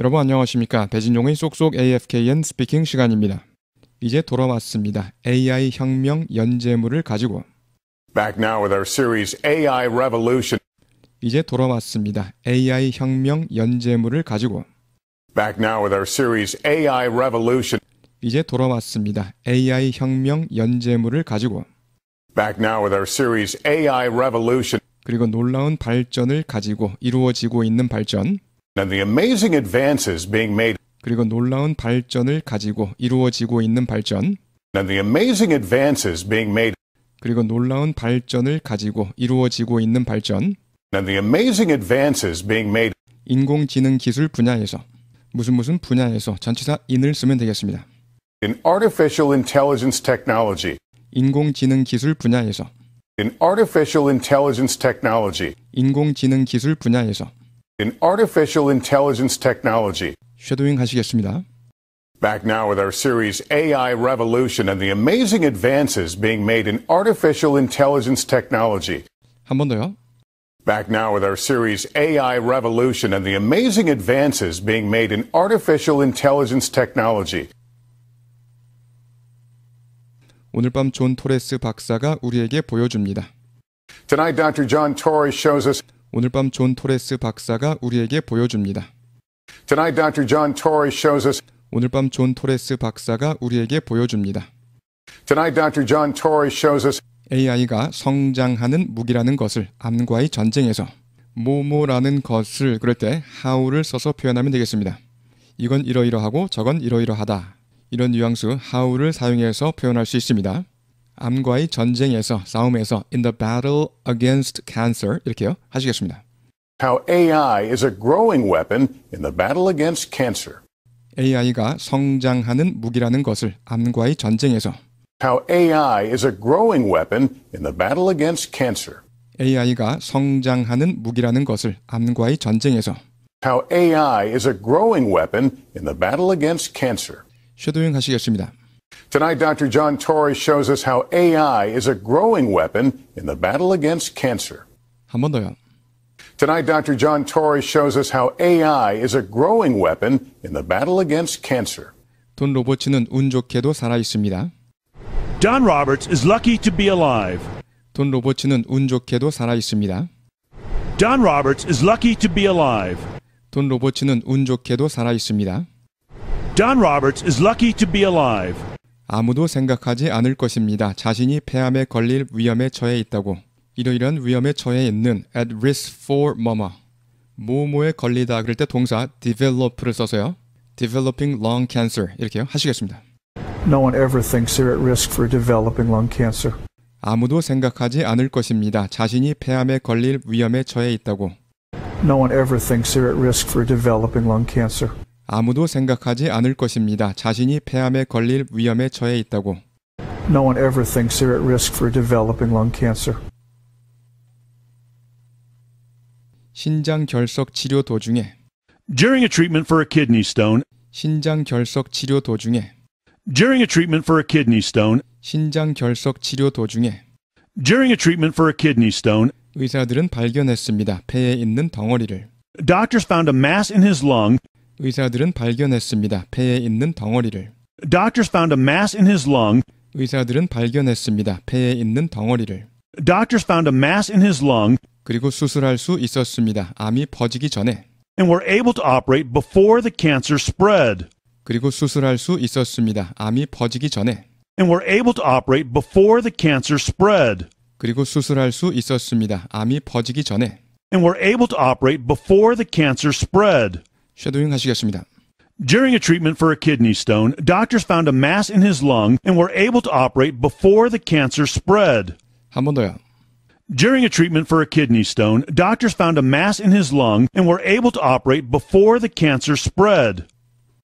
여러분 안녕하십니까. 배진종의 쏙쏙 AFKN 스피킹 시간입니다. 이제 돌아왔습니다. AI 혁명 연재물을 가지고 Back now with our series AI Revolution. 이제 돌아왔습니다. AI 혁명 연재물을 가지고 Back now with our series AI Revolution. 이제 돌아왔습니다. AI 혁명 연재물을 가지고 Back now with our series AI Revolution. 그리고 놀라운 발전을 가지고 이루어지고 있는 발전 그리고 놀라운 발전을 가지고 이루어지고 있는 발전. 그리고 놀라운 발전을 가지고 이루어지고 있는 발전. 인공지능 기술 분야에서 무슨 무슨 분야에서 전치사 인을 쓰면 되겠습니다. In artificial intelligence technology. 인공지능 기술 분야에서. In artificial intelligence technology. 인공지능 기술 분야에서. in artificial intelligence technology. 쉐도잉 하시겠습니다. Back now with our series AI Revolution and the amazing advances being made in artificial intelligence technology. 한 번 더요. Back now with our series AI Revolution and the amazing advances being made in artificial intelligence technology. 오늘 밤 존 토레스 박사가 우리에게 보여줍니다. Tonight Dr. John Torres shows us 오늘 밤존 토레스 박사가 우리에게 보여줍니다. Tonight, Dr. John Torres shows us. 오늘 밤 존 토레스 박사가 우리에게 보여줍니다. Tonight, Dr. John Torres shows us. AI가 성장하는 무기라는 것을 암과의 전쟁에서 모모라는 것을 그럴 때 how를 써서 표현하면 되겠습니다. 이건 이러이러하고 저건 이러이러하다. 이런 뉘앙스 how를 사용해서 표현할 수 있습니다. 암과의 전쟁에서 싸움에서 in the battle against cancer 이렇게요 하시겠습니다. How AI is a growing weapon in the battle against cancer. AI가 성장하는 무기라는 것을 암과의 전쟁에서 How AI is a growing weapon in the battle against cancer. AI가 성장하는 무기라는 것을 암과의 전쟁에서 How AI is a growing weapon in the battle against cancer. 쉐도잉 하시겠습니다. Tonight, Dr. John Torres shows us how AI is a growing weapon in the battle against cancer. Tonight, Dr. John Torres shows us how AI is a growing weapon in the battle against cancer. 돈 로버츠는 운 좋게도 살아 있습니다. Don Roberts is lucky to be alive. 돈 로버츠는 운 좋게도 살아 있습니다. Don Roberts is lucky to be alive. 돈 로버츠는 운 좋게도 살아 있습니다. Don Roberts is lucky to be alive. 아무도 생각하지 않을 것입니다. 자신이 폐암에 걸릴 위험에 처해 있다고. 이러이러한 위험에 처해 있는 at risk for 뭐뭐. 뭐뭐에 걸리다 그럴 때 동사 develop를 써서요. developing lung cancer 이렇게요. 하시겠습니다. No one ever thinks they're at risk for developing lung cancer. 아무도 생각하지 않을 것입니다. 자신이 폐암에 걸릴 위험에 처해 있다고. No one ever thinks they're at risk for developing lung cancer. 아무도 생각하지 않을 것입니다. 자신이 폐암에 걸릴 위험에 처해 있다고. No one ever thinks they're at risk for developing lung cancer. 신장 결석 치료 도중에 During a treatment for a kidney stone 신장 결석 치료 도중에 During a treatment for a kidney stone 신장 결석 치료 도중에 During a treatment for a kidney stone 의사들은 발견했습니다. 폐에 있는 덩어리를 Doctors found a mass in his lung 의사들은 발견했습니다. 폐에 있는 덩어리를. Doctors found a mass in his lung. 의사들은 발견했습니다. 폐에 있는 덩어리를. Doctors found a mass in his lung. 그리고 수술할 수 있었습니다. 암이 퍼지기 전에. And were able to operate before the cancer spread. 그리고 수술할 수 있었습니다. 암이 퍼지기 전에. And were able to operate before the cancer spread. 그리고 수술할 수 있었습니다. 암이 퍼지기 전에. And were able to operate before the cancer spread. 하시겠습니다. During a treatment for a kidney stone, doctors found a mass in his lung and were able to operate before the cancer spread. 한 더요. During a treatment for a kidney stone, doctors found a mass in his lung and were able to operate before the cancer spread.